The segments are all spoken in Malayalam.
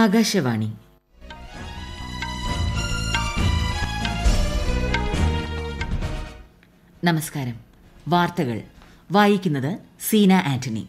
ആകാശവാണി നമസ്കാരം വാർത്തകൾ വായിക്കുന്നത് സീന ആന്റണി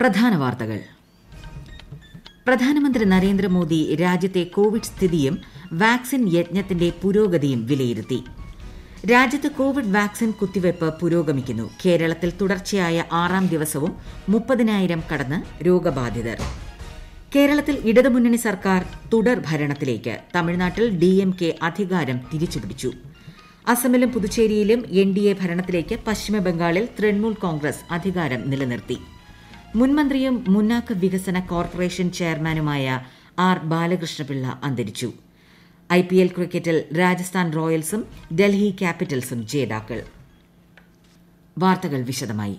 പ്രധാന വാർത്തകൾ പ്രധാനമന്ത്രി നരേന്ദ്രമോദി രാജ്യത്തെ കോവിഡ് സ്ഥിതിയും വാക്സിൻ യജ്ഞത്തിന്റെ പുരോഗതിയും വിലയിരുത്തി രാജ്യത്ത് കോവിഡ് വാക്സിൻ കുത്തിവയ്പ് പുരോഗമിക്കുന്നു കേരളത്തിൽ തുടർച്ചയായ ആറാം ദിവസവും മുപ്പതിനായിരം കടന്ന് രോഗബാധിതർ കേരളത്തിൽ ഇടതുമുന്നണി സർക്കാർ തുടർ ഭരണത്തിലേക്ക് തമിഴ്നാട്ടിൽ ഡി എം കെ അധികാരം തിരിച്ചുപിടിച്ചു അസമിലും പുതുച്ചേരിയിലും എൻ ഡി എ ഭരണത്തിലേക്ക് പശ്ചിമബംഗാളിൽ തൃണമൂൽ കോൺഗ്രസ് അധികാരം നിലനിർത്തി മുൻമന്ത്രിയും മുന്നാക്ക വികസന കോർപ്പറേഷൻ ചെയർമാനുമായ ആർ ബാലകൃഷ്ണപിള്ള അന്തരിച്ചു ഐ പി എൽ ക്രിക്കറ്റിൽ രാജസ്ഥാൻ റോയൽസും ഡൽഹി ക്യാപിറ്റൽസും ജേതാക്കൾ വാർത്തകൾ വിശദമായി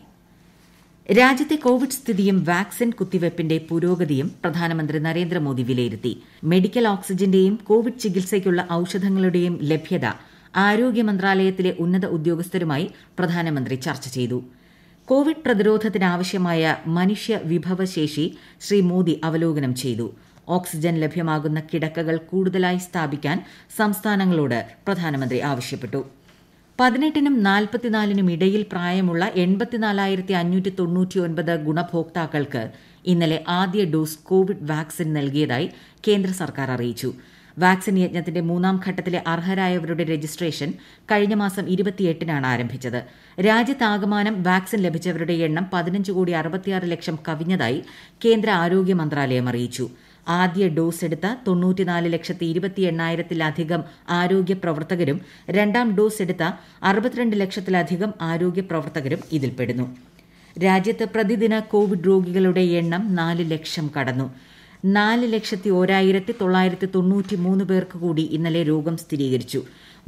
രാജ്യത്തെ കോവിഡ് സ്ഥിതിയും വാക്സിൻ കുത്തിവയ്പ്പിന്റെ പുരോഗതിയും പ്രധാനമന്ത്രി നരേന്ദ്രമോദി വിലയിരുത്തി മെഡിക്കൽ ഓക്സിജന്റെയും കോവിഡ് ചികിത്സയ്ക്കുള്ള ഔഷധങ്ങളുടെയും ലഭ്യത ആരോഗ്യ മന്ത്രാലയത്തിലെ ഉന്നത ഉദ്യോഗസ്ഥരുമായി പ്രധാനമന്ത്രി ചർച്ച ചെയ്തു കോവിഡ് പ്രതിരോധത്തിനാവശ്യമായ മനുഷ്യ വിഭവശേഷി ശ്രീ മോദി അവലോകനം ചെയ്തു ഓക്സിജൻ ലഭ്യമാകുന്ന കിടക്കകൾ കൂടുതലായി സ്ഥാപിക്കാൻ സംസ്ഥാനങ്ങളോട് പ്രധാനമന്ത്രി ആവശ്യപ്പെട്ടു പതിനെട്ടിനും നാൽപ്പത്തിനാലിനും ഇടയിൽ പ്രായമുള്ള എൺപത്തിനാലായിരത്തി അഞ്ഞൂറ്റി തൊണ്ണൂറ്റി ഒൻപത് ഗുണഭോക്താക്കൾക്ക് ഇന്നലെ ആദ്യ ഡോസ് കോവിഡ് വാക്സിൻ നൽകിയതായി കേന്ദ്ര സർക്കാർ അറിയിച്ചു വാക്സിൻ യജ്ഞത്തിന്റെ മൂന്നാം ഘട്ടത്തിലെ അർഹരായവരുടെ രജിസ്ട്രേഷൻ കഴിഞ്ഞ മാസം ഇരുപത്തിയെട്ടിനാണ് ആരംഭിച്ചത് രാജ്യത്താകമാനം വാക്സിൻ ലഭിച്ചവരുടെ എണ്ണം പതിനഞ്ച് കോടി അറുപത്തിയാറ് ലക്ഷം കവിഞ്ഞതായി കേന്ദ്ര ആരോഗ്യ മന്ത്രാലയം അറിയിച്ചു ആദ്യ ഡോസ് എടുത്ത തൊണ്ണൂറ്റിനാല് ലക്ഷത്തി ഇരുപത്തി എണ്ണായിരത്തിലധികം ആരോഗ്യ പ്രവർത്തകരും രണ്ടാം ഡോസ് എടുത്ത അറുപത്തിരണ്ട് ലക്ഷത്തിലധികം ആരോഗ്യ പ്രവർത്തകരും ഇതിൽപ്പെടുന്നു രാജ്യത്ത് പ്രതിദിന കോവിഡ് രോഗികളുടെ എണ്ണം നാല് ലക്ഷം കടന്നു നാല് ലക്ഷത്തി ഒരായിരത്തി തൊള്ളായിരത്തി തൊണ്ണൂറ്റി മൂന്ന് പേർക്ക് കൂടി ഇന്നലെ രോഗം സ്ഥിരീകരിച്ചു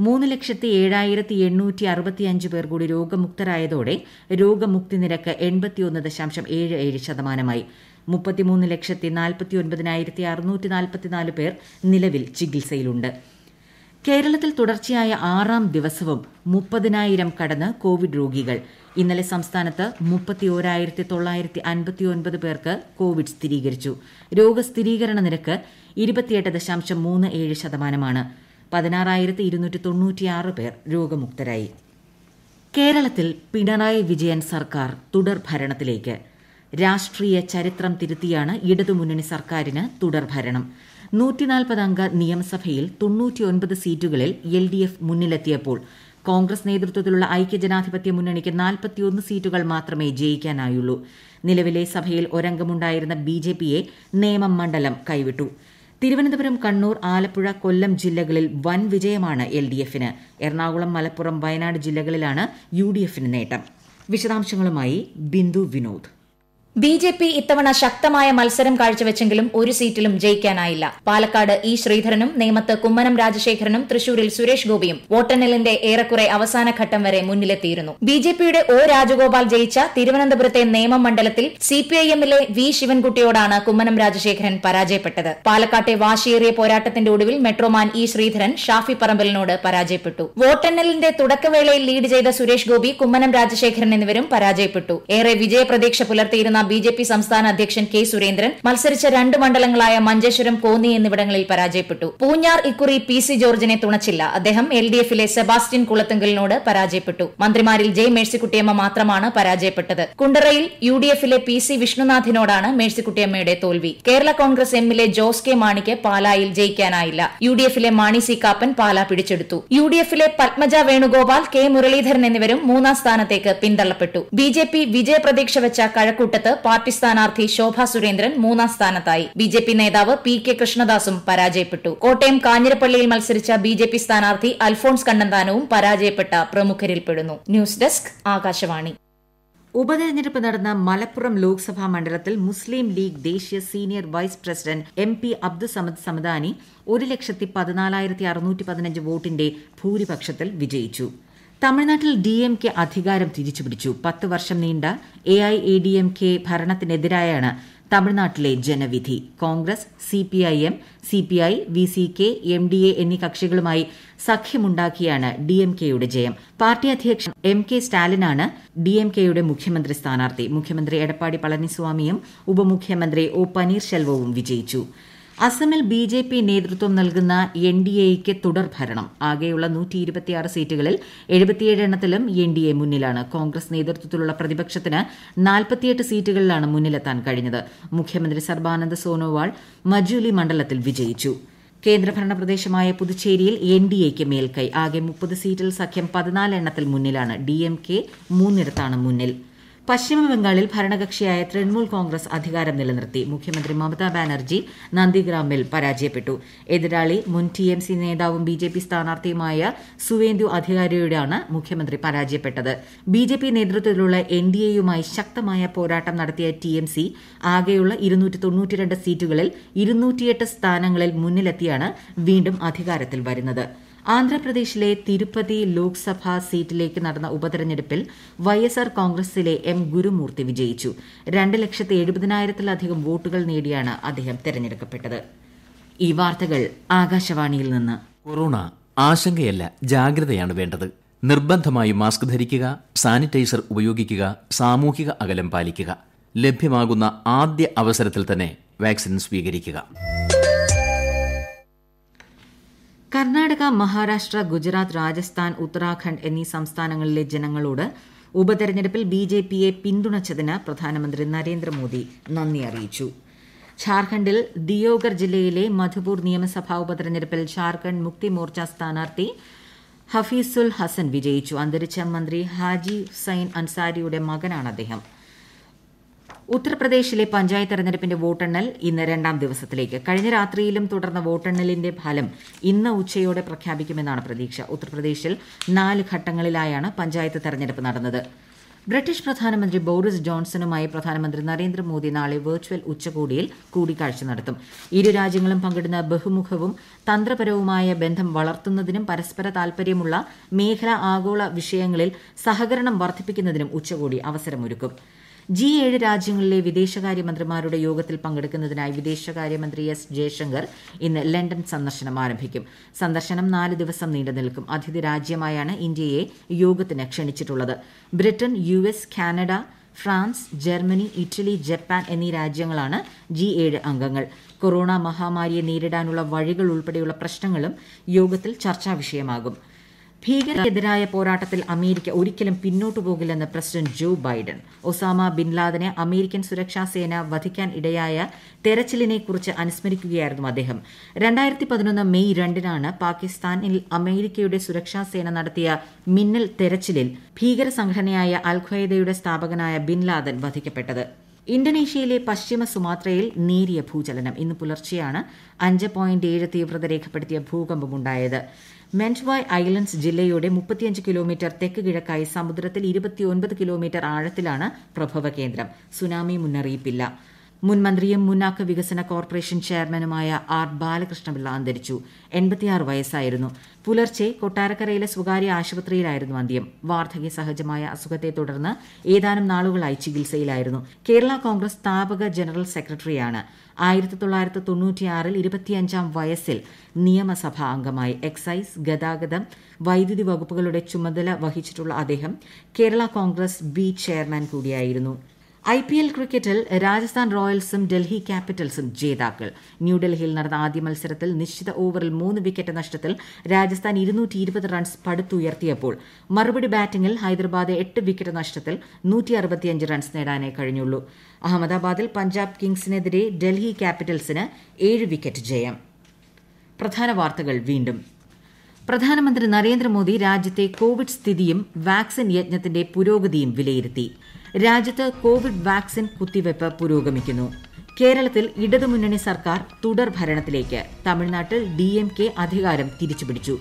മൂന്ന് ലക്ഷത്തി ഏഴായിരത്തി എണ്ണൂറ്റി അറുപത്തിയഞ്ച് പേർ കൂടി രോഗമുക്തരായതോടെ രോഗമുക്തി നിരക്ക് എൺപത്തിയൊന്ന് ദശാംശം ഏഴ് ഏഴ് ശതമാനമായി മുപ്പത്തിമൂന്ന് ലക്ഷത്തി നാൽപ്പത്തി ഒൻപതിനായിരത്തി അറുന്നൂറ്റി നാൽപ്പത്തിനാല് പേർ നിലവിൽ ചികിത്സയിലുണ്ട് കേരളത്തിൽ തുടർച്ചയായ ആറാം ദിവസവും മുപ്പതിനായിരം കടന്ന് കോവിഡ് രോഗികൾ ഇന്നലെ സംസ്ഥാനത്ത് മുപ്പത്തി ഓരായിരത്തി തൊള്ളായിരത്തി അൻപത്തി ഒൻപത് പേർക്ക് കോവിഡ് സ്ഥിരീകരിച്ചു രോഗസ്ഥിരീകരണ നിരക്ക് ഇരുപത്തിയെട്ട് ദശാംശം മൂന്ന് ഏഴ് ശതമാനമാണ് പതിനാറായിരത്തി ഇരുന്നൂറ്റി തൊണ്ണൂറ്റിയാറ് പേർ രോഗമുക്തരായി കേരളത്തിൽ പിണറായി വിജയൻ സർക്കാർ തുടർ ഭരണത്തിലേക്ക് രാഷ്ട്രീയ ചരിത്രം തിരുത്തിയാണ് ഇടതുമുന്നണി സർക്കാരിന് തുടർഭരണം അംഗ നിയമസഭയിൽ സീറ്റുകളിൽ എൽ ഡി എഫ് മുന്നിലെത്തിയപ്പോൾ കോൺഗ്രസ് നേതൃത്വത്തിലുള്ള ഐക്യജനാധിപത്യ മുന്നണിക്ക് നാൽപ്പത്തിയൊന്ന് സീറ്റുകൾ മാത്രമേ ജയിക്കാനായുള്ളൂ നിലവിലെ സഭയിൽ ഒരംഗമുണ്ടായിരുന്ന ബി ജെ പിയെ നേമം മണ്ഡലം കൈവിട്ടു തിരുവനന്തപുരം കണ്ണൂർ ആലപ്പുഴ കൊല്ലം ജില്ലകളിൽ വൻ വിജയമാണ് എൽ ഡി എഫിന് എറണാകുളം മലപ്പുറം വയനാട് ജില്ലകളിലാണ് യു ഡി എഫിന് നേട്ടം വിശദാംശങ്ങളുമായി Bindu Vinod B J P ഇത്തവണ ശക്തമായ മത്സരം കാഴ്ചവെച്ചെങ്കിലും ഒരു സീറ്റിലും ജയിക്കാനായില്ല പാലക്കാട് ഇ ശ്രീധരനും നേമത്ത് കുമ്മനം രാജശേഖരനും തൃശൂരിൽ സുരേഷ് ഗോപിയും വോട്ടെണ്ണലിന്റെ ഏറെക്കുറെ അവസാന ഘട്ടം വരെ മുന്നിലെത്തിയിരുന്നു ബി ജെ പിയുടെ ഒ രാജഗോപാൽ ജയിച്ച തിരുവനന്തപുരത്തെ നേമം മണ്ഡലത്തിൽ സി പി ഐ എമ്മിലെ വി ശിവൻകുട്ടിയോടാണ് കുമ്മനം രാജശേഖരൻ പരാജയപ്പെട്ടത് പാലക്കാട്ടെ വാശിയേറിയ പോരാട്ടത്തിന്റെ ഒടുവിൽ മെട്രോമാൻ ഇ ശ്രീധരൻ ഷാഫി പറമ്പലിനോട് പരാജയപ്പെട്ടു വോട്ടെണ്ണലിന്റെ തുടക്കവേളയിൽ ലീഡ് ചെയ്ത സുരേഷ് ഗോപി കുമ്മനം രാജശേഖരൻ എന്നിവരും പരാജയപ്പെട്ടു ഏറെ വിജയപ്രതീക്ഷ പുലർത്തിയിരുന്ന ബി ജെ പി സംസ്ഥാന അധ്യക്ഷൻ കെ സുരേന്ദ്രൻ മത്സരിച്ച രണ്ട് മണ്ഡലങ്ങളായ മഞ്ചേശ്വരം കോന്നി എന്നിവിടങ്ങളിൽ പരാജയപ്പെട്ടു പൂഞ്ഞാർ ഇക്കുറി പി സി ജോർജിനെ തുണച്ചില്ല അദ്ദേഹം എൽ ഡി എഫിലെ സെബാസ്റ്റ്യൻ കുളത്തുങ്കലിനോട് പരാജയപ്പെട്ടു മന്ത്രിമാരിൽ ജെ മേഴ്സിക്കുട്ടിയമ്മ മാത്രമാണ് പരാജയപ്പെട്ടത് കുണ്ടറയിൽ യു ഡി എഫിലെ പി സി വിഷ്ണുനാഥിനോടാണ് മേഴ്സിക്കുട്ടിയമ്മയുടെ തോൽവി കേരള കോൺഗ്രസ് എമ്മിലെ ജോസ് കെ മാണിക്ക് പാലായിൽ ജയിക്കാനായില്ല യു ഡി എഫിലെ മാണി സി കാപ്പൻ പാല പിടിച്ചെടുത്തു യു ഡി എഫിലെ പത്മജ വേണുഗോപാൽ കെ മുരളീധരൻ എന്നിവരും മൂന്നാം സ്ഥാനത്തേക്ക് പിന്തള്ളപ്പെട്ടു ബി ജെ പി വിജയപ്രതീക്ഷ വെച്ച കഴക്കൂട്ടത്ത് പാർട്ടി സ്ഥാനാർത്ഥി ശോഭ സുരേന്ദ്രൻ മൂന്നാം സ്ഥാനത്തായി ബി ജെ പി നേതാവ് പി കെ കൃഷ്ണദാസും പരാജയപ്പെട്ടു കോട്ടയം കാഞ്ഞിരപ്പള്ളിയിൽ മത്സരിച്ച ബി ജെ പി സ്ഥാനാർത്ഥി അൽഫോൺസ് കണ്ണന്താനവും പരാജയപ്പെട്ട പ്രമുഖരിൽപ്പെടുന്നു ന്യൂസ് ഡെസ്ക് ആകാശവാണി ഉപതെരഞ്ഞെടുപ്പ് നടന്ന മലപ്പുറം ലോക്സഭാ മണ്ഡലത്തിൽ മുസ്ലിം ലീഗ് ദേശീയ senior vice president M P Abdussamad Samadani ഒരു ലക്ഷത്തി പതിനാലായിരത്തി അറുന്നൂറ്റി പതിനഞ്ച് വോട്ടിന്റെ ഭൂരിപക്ഷത്തിൽ വിജയിച്ചു തമിഴ്നാട്ടിൽ ഡി എം കെ അധികാരം തിരിച്ചുപിടിച്ചു പത്ത് വർഷം നീണ്ട A I A D M K ഭരണത്തിനെതിരായാണ് തമിഴ്നാട്ടിലെ ജനവിധി Congress CPIM CPI VCK M D A എന്നീ കക്ഷികളുമായി സഖ്യമുണ്ടാക്കിയാണ് ഡി എം കെയുടെ ജയം പാർട്ടി അധ്യക്ഷൻ എം കെ സ്റ്റാലിനാണ് ഡി എം കെയുടെ മുഖ്യമന്ത്രി സ്ഥാനാർത്ഥി മുഖ്യമന്ത്രി എടപ്പാടി പളനിസ്വാമിയും ഉപമുഖ്യമന്ത്രി ഒ പനീർശെൽവവും വിജയിച്ചു അസമിൽ ബി ജെ പി നേതൃത്വം നൽകുന്ന എൻ ഡി എയ്ക്ക് തുടർഭരണം ആകെയുള്ള നൂറ്റി ഇരുപത്തിയാറ് സീറ്റുകളിൽ എഴുപത്തിയേഴ് എണ്ണത്തിലും എൻ ഡി എ മുന്നിലാണ് കോൺഗ്രസ് നേതൃത്വത്തിലുള്ള പ്രതിപക്ഷത്തിന് നാൽപ്പത്തിയെട്ട് സീറ്റുകളിലാണ് മുന്നിലെത്താൻ കഴിഞ്ഞത് മുഖ്യമന്ത്രി സർബാനന്ദ് സോനോവാൾ മജൂലി മണ്ഡലത്തിൽ വിജയിച്ചു കേന്ദ്രഭരണ പ്രദേശമായ പുതുച്ചേരിയിൽ എൻ ഡി എക്ക് മേൽക്കൈ ആകെ മുപ്പത് സീറ്റിൽ സഖ്യം പതിനാല് എണ്ണത്തിൽ മുന്നിലാണ് ഡി എം കെ മൂന്നിടത്താണ് മുന്നിൽ പശ്ചിമബംഗാളിൽ ഭരണകക്ഷിയായ തൃണമൂൽ കോൺഗ്രസ് അധികാരം നിലനിർത്തി മുഖ്യമന്ത്രി മമതാ ബാനർജി നന്ദിഗ്രാമിൽ പരാജയപ്പെട്ടു എതിരാളി മുൻ ടി എം സി നേതാവും ബി ജെ പി സ്ഥാനാർത്ഥിയുമായ സുവേന്ദു അധികാരിയോടാണ് മുഖ്യമന്ത്രി പരാജയപ്പെട്ടത് ബി ജെ പി നേതൃത്വത്തിലുള്ള എൻ ഡി എയുമായി ശക്തമായ പോരാട്ടം നടത്തിയ ടി എം സി ആകെയുള്ള ഇരുന്നൂറ്റി തൊണ്ണൂറ്റിരണ്ട് സീറ്റുകളിൽ ഇരുന്നൂറ്റിയെട്ട് സ്ഥാനങ്ങളിൽ മുന്നിലെത്തിയാണ് വീണ്ടും അധികാരത്തിൽ വരുന്നത് ആന്ധ്രാപ്രദേശിലെ തിരുപ്പതി ലോക്സഭാ സീറ്റിലേക്ക് നടന്ന ഉപതെരഞ്ഞെടുപ്പിൽ വൈഎസ്ആർ കോൺഗ്രസിലെ എം ഗുരുമൂർത്തി വിജയിച്ചു രണ്ട് ലക്ഷത്തി എഴുപതിനായിരത്തിലധികം വോട്ടുകൾ നേടിയാണ് അദ്ദേഹം തെരഞ്ഞെടുക്കപ്പെട്ടത് ഈ വാർത്തകൾ ആകാശവാണിയിൽ നിന്ന് കൊറോണ ആശങ്കയല്ല ജാഗ്രതയാണ് വേണ്ടത് നിർബന്ധമായും മാസ്ക് ധരിക്കുക സാനിറ്റൈസർ ഉപയോഗിക്കുക സാമൂഹിക അകലം പാലിക്കുക ലഭ്യമാകുന്ന ആദ്യ അവസരത്തിൽ തന്നെ വാക്സിൻ സ്വീകരിക്കുക കർണാടക മഹാരാഷ്ട്ര ഗുജറാത്ത് രാജസ്ഥാൻ ഉത്തരാഖണ്ഡ് എന്നീ സംസ്ഥാനങ്ങളിലെ ജനങ്ങളോട് ഉപതെരഞ്ഞെടുപ്പിൽ ബി ജെ പിയെ പിന്തുണച്ചതിന് പ്രധാനമന്ത്രി നരേന്ദ്രമോദി നന്ദി അറിയിച്ചു ഝാർഖണ്ഡിൽ ദിയോഗർ ജില്ലയിലെ മധുപൂർ നിയമസഭാ ഉപതെരഞ്ഞെടുപ്പിൽ ഝാർഖണ്ഡ് മുക്തി മോർച്ച സ്ഥാനാർത്ഥി ഹഫീസുൽ ഹസൻ വിജയിച്ചു അന്തരിച്ച മന്ത്രി ഹാജി ഹുസൈൻ അൻസാരിയുടെ മകനാണ് അദ്ദേഹം ഉത്തർപ്രദേശിലെ പഞ്ചായത്ത് തെരഞ്ഞെടുപ്പിന്റെ വോട്ടെണ്ണൽ ഇന്ന് രണ്ടാം ദിവസത്തിലേക്ക് കഴിഞ്ഞ രാത്രിയിലും തുടർന്ന വോട്ടെണ്ണലിന്റെ ഫലം ഇന്ന് ഉച്ചയോടെ പ്രഖ്യാപിക്കുമെന്നാണ് പ്രതീക്ഷ ഉത്തർപ്രദേശിൽ നാല് ഘട്ടങ്ങളിലായാണ് പഞ്ചായത്ത് തെരഞ്ഞെടുപ്പ് നടന്നത് ബ്രിട്ടീഷ് പ്രധാനമന്ത്രി ബോറിസ് ജോൺസണുമായി പ്രധാനമന്ത്രി നരേന്ദ്രമോദി നാളെ വെർച്വൽ ഉച്ചകോടിയിൽ കൂടിക്കാഴ്ച നടത്തും ഇരു രാജ്യങ്ങളും പങ്കിടുന്ന ബഹുമുഖവും തന്ത്രപരവുമായ ബന്ധം വളർത്തുന്നതിനും പരസ്പര താൽപര്യമുള്ള മേഖല ആഗോള വിഷയങ്ങളിൽ സഹകരണം വർദ്ധിപ്പിക്കുന്നതിനും ഉച്ചകോടി അവസരമൊരുക്കും ജി ഏഴ് രാജ്യങ്ങളിലെ വിദേശകാര്യമന്ത്രിമാരുടെ യോഗത്തിൽ പങ്കെടുക്കുന്നതിനായി വിദേശകാര്യമന്ത്രി എസ് ജയശങ്കർ ഇന്ന് ലണ്ടൻ സന്ദർശനം ആരംഭിക്കും സന്ദർശനം നാല് ദിവസം നീണ്ടു നിൽക്കും അതിഥി രാജ്യമായാണ് ഇന്ത്യയെ യോഗത്തിന് ക്ഷണിച്ചിട്ടുള്ളത് Britain U Canada France Germany Italy Japan എന്നീ രാജ്യങ്ങളാണ് ജി ഏഴ് അംഗങ്ങൾ കൊറോണ മഹാമാരിയെ നേരിടാനുള്ള വഴികൾ ഉൾപ്പെടെയുള്ള പ്രശ്നങ്ങളും യോഗത്തിൽ ചർച്ചാ വിഷയമാകും ഭീകരതയ്ക്കെതിരായ പോരാട്ടത്തിൽ അമേരിക്ക ഒരിക്കലും പിന്നോട്ടു പോകില്ലെന്ന് president Joe Biden Osama bin ലാദനെ അമേരിക്കൻ സുരക്ഷാ സേന വധിക്കാൻ ഇടയായ കുറിച്ച് അനുസ്മരിക്കുകയായിരുന്നു അദ്ദേഹം മെയ് രണ്ടിനാണ് പാകിസ്ഥാനിൽ അമേരിക്കയുടെ സുരക്ഷാ സേന നടത്തിയ മിന്നൽ തെരച്ചിലിൽ ഭീകര സംഘടനയായ അൽഖയ്ദയുടെ സ്ഥാപകനായ ബിൻ ലാദൻ വധിക്കപ്പെട്ടത് ഇന്തോനേഷ്യയിലെ പശ്ചിമ സുമാത്രയിൽ നേരിയ ഭൂചലനം ഇന്ന് പുലർച്ചെയാണ് അഞ്ച് പോയിന്റ് ഏഴ് തീവ്രത രേഖപ്പെടുത്തിയ ഭൂകമ്പമുണ്ടായത് മെൻറ്റ്വായ് ഐലൻഡ്സ് ജില്ലയുടെ മുപ്പത്തിയഞ്ച് കിലോമീറ്റർ തെക്ക് കിഴക്കായി സമുദ്രത്തിൽ കിലോമീറ്റർ ആഴത്തിലാണ് പ്രഭവകേന്ദ്രം സുനാമി മുന്നറിയിപ്പില്ല മുൻ മന്ത്രിയും മുന്നാക്ക വികസന കോർപ്പറേഷൻ ചെയർമാനുമായ ആർ ബാലകൃഷ്ണപിള്ള അന്തരിച്ചു വയസ്സായിരുന്നു പുലർച്ചെ കൊട്ടാരക്കരയിലെ സ്വകാര്യ ആശുപത്രിയിലായിരുന്നു അന്ത്യം വാർദ്ധക്യ സഹജമായ അസുഖത്തെ തുടർന്ന് ഏതാനും നാളുകളായി ചികിത്സയിലായിരുന്നു കേരള കോൺഗ്രസ് സ്ഥാപക ജനറൽ സെക്രട്ടറിയാണ് ആയിരത്തി തൊള്ളായിരത്തി തൊണ്ണൂറ്റിയാറിൽ ഇരുപത്തിയഞ്ചാം വയസ്സിൽ നിയമസഭാ അംഗമായി എക്സൈസ് ഗതാഗതം വൈദ്യുതി വകുപ്പുകളുടെ ചുമതല വഹിച്ചിട്ടുള്ള അദ്ദേഹം കേരള കോൺഗ്രസ് ബി ചെയർമാൻ കൂടിയായിരുന്നു ഐ പി എൽ ക്രിക്കറ്റിൽ രാജസ്ഥാൻ റോയൽസും ഡൽഹി ക്യാപിറ്റൽസും ജേതാക്കൾ ന്യൂഡൽഹിയിൽ നടന്ന ആദ്യ മത്സരത്തിൽ നിശ്ചിത ഓവറിൽ മൂന്ന് വിക്കറ്റ് നഷ്ടത്തിൽ രാജസ്ഥാൻ റൺസ് പടുത്തുയർത്തിയപ്പോൾ മറുപടി ബാറ്റിംഗിൽ ഹൈദരാബാദ് എട്ട് വിക്കറ്റ് നഷ്ടത്തിൽ റൺസ് നേടാനേ കഴിഞ്ഞുള്ളൂ അഹമ്മദാബാദിൽ പഞ്ചാബ് കിങ്സിനെതിരെ ഡൽഹി ക്യാപിറ്റൽസിന് ഏഴ് വിക്കറ്റ് ജയം പ്രധാന വാർത്തകൾ വീണ്ടും പ്രധാനമന്ത്രി നരേന്ദ്രമോദി രാജ്യത്തെ കോവിഡ് സ്ഥിതിയും വാക്സിൻ യജ്ഞത്തിന്റെ പുരോഗതിയും വിലയിരുത്തി രാജ്യത്ത് കോവിഡ് വാക്സിൻ കുത്തിവയ്പ് പുരോഗമിക്കുന്നു കേരളത്തിൽ ഇടതുമുന്നണി സർക്കാർ തുടർ ഭരണത്തിലേക്ക് തമിഴ്നാട്ടിൽ ഡി എം കെ അധികാരം തിരിച്ചുപിടിച്ചു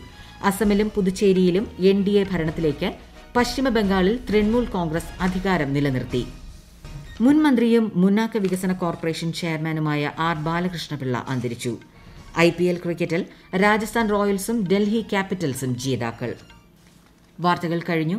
അസമിലും പുതുച്ചേരിയിലും എൻ ഡി എ ഭരണത്തിലേക്ക് പശ്ചിമബംഗാളിൽ തൃണമൂൽ കോൺഗ്രസ് അധികാരം നിലനിർത്തി മുൻ മന്ത്രിയും മുന്നാക്ക വികസന കോർപ്പറേഷൻ ചെയർമാനുമായ ആർ ബാലകൃഷ്ണപിള്ള അന്തരിച്ചു ഐ പി എൽ ക്രിക്കറ്റിൽ രാജസ്ഥാൻ റോയൽസും ഡൽഹി ക്യാപിറ്റൽസും ജേതാക്കൾ വാർത്തകൾ കഴിഞ്ഞു